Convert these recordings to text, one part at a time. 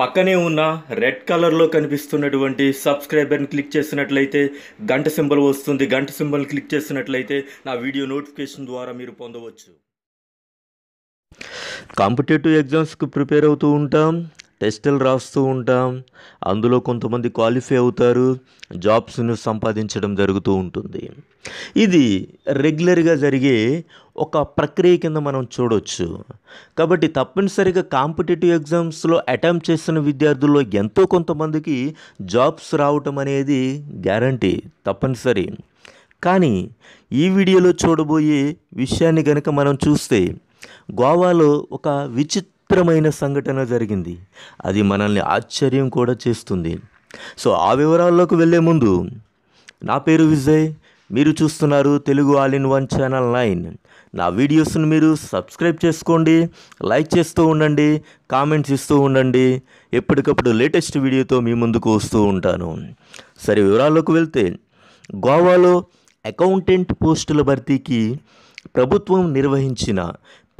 పక్కనే ఉన్న రెడ్ కలర్లో కనిపిస్తున్నటువంటి సబ్స్క్రైబర్ని క్లిక్ చేసినట్లయితే గంట సింబల్ వస్తుంది గంట సింబల్ క్లిక్ చేసినట్లయితే నా వీడియో నోటిఫికేషన్ ద్వారా మీరు పొందవచ్చు కాంపిటేటివ్ ఎగ్జామ్స్కి ప్రిపేర్ అవుతూ ఉంటాం టెస్టులు రాస్తూ ఉంటాం అందులో కొంతమంది క్వాలిఫై అవుతారు జాబ్స్ను సంపాదించడం జరుగుతూ ఉంటుంది ఇది రెగ్యులర్గా జరిగే ఒక ప్రక్రియ కింద మనం చూడవచ్చు కాబట్టి తప్పనిసరిగా కాంపిటేటివ్ ఎగ్జామ్స్లో అటెంప్ట్ చేసిన విద్యార్థుల్లో ఎంతో కొంతమందికి జాబ్స్ రావటం అనేది గ్యారంటీ తప్పనిసరి కానీ ఈ వీడియోలో చూడబోయే విషయాన్ని కనుక మనం చూస్తే గోవాలో ఒక విచిత్ర విచిత్రమైన సంఘటన జరిగింది అది మనల్ని ఆశ్చర్యం కూడా చేస్తుంది సో ఆ వివరాల్లోకి వెళ్ళే ముందు నా పేరు విజయ్ మీరు చూస్తున్నారు Telugu all in one channel nine నా వీడియోస్ను మీరు సబ్స్క్రైబ్ చేసుకోండి లైక్ చేస్తూ ఉండండి కామెంట్స్ ఇస్తూ ఉండండి ఎప్పటికప్పుడు లేటెస్ట్ వీడియోతో మీ ముందుకు వస్తూ ఉంటాను సరే వివరాల్లోకి వెళ్తే గోవాలో అకౌంటెంట్ పోస్టుల భర్తీకి ప్రభుత్వం నిర్వహించిన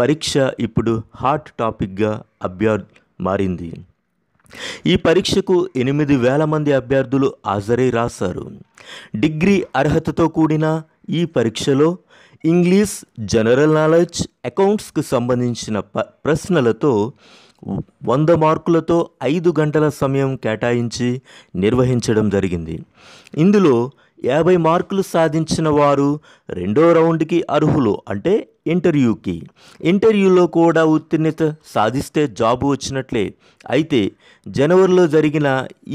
పరీక్ష ఇప్పుడు హాట్ టాపిక్గా అభ్యర్ మారింది ఈ పరీక్షకు ఎనిమిది వేల మంది అభ్యర్థులు హాజరై రాశారు డిగ్రీ అర్హతతో కూడిన ఈ పరీక్షలో ఇంగ్లీష్ జనరల్ నాలెడ్జ్ అకౌంట్స్కు సంబంధించిన ప ప్రశ్నలతో వంద మార్కులతో ఐదు గంటల సమయం కేటాయించి నిర్వహించడం జరిగింది ఇందులో యాభై మార్కులు సాధించిన వారు రెండో రౌండ్కి అర్హులు అంటే ఇంటర్వ్యూకి ఇంటర్వ్యూలో కూడా ఉత్తీర్ణత సాధిస్తే జాబ్ వచ్చినట్లే అయితే జనవరిలో జరిగిన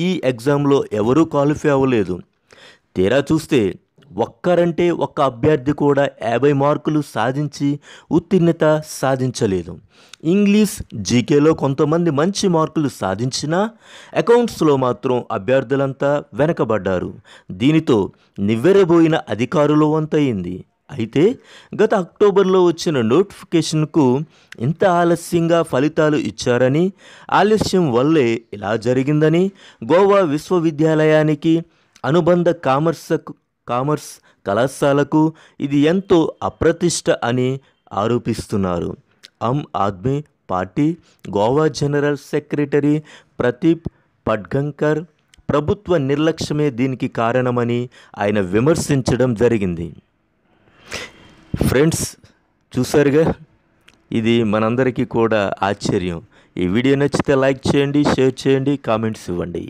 ఈ ఎగ్జామ్లో ఎవరూ క్వాలిఫై అవ్వలేదు తీరా చూస్తే ఒక్కరంటే ఒక్క అభ్యర్థి కూడా యాభై మార్కులు సాధించి ఉత్తీర్ణత సాధించలేదు ఇంగ్లీష్ జీకేలో కొంతమంది మంచి మార్కులు సాధించినా అకౌంట్స్లో మాత్రం అభ్యర్థులంతా వెనకబడ్డారు దీనితో నివ్వెరబోయిన అధికారులు వంతయింది అయితే గత అక్టోబర్లో వచ్చిన నోటిఫికేషన్కు ఇంత ఆలస్యంగా ఫలితాలు ఇచ్చారని ఆలస్యం వల్లే ఇలా జరిగిందని గోవా విశ్వవిద్యాలయానికి అనుబంధ కామర్స్ కామర్స్ కళాశాలకు ఇది ఎంతో అప్రతిష్ట అని ఆరోపిస్తున్నారు Aam Aadmi party Goa general secretary Prateep Padgankar ప్రభుత్వ నిర్లక్ష్యమే దీనికి కారణమని ఆయన విమర్శించడం జరిగింది ఫ్రెండ్స్ చూసారుగా ఇది మనందరికీ కూడా ఆశ్చర్యం ఈ వీడియో నచ్చితే లైక్ చేయండి షేర్ చేయండి కామెంట్స్ ఇవ్వండి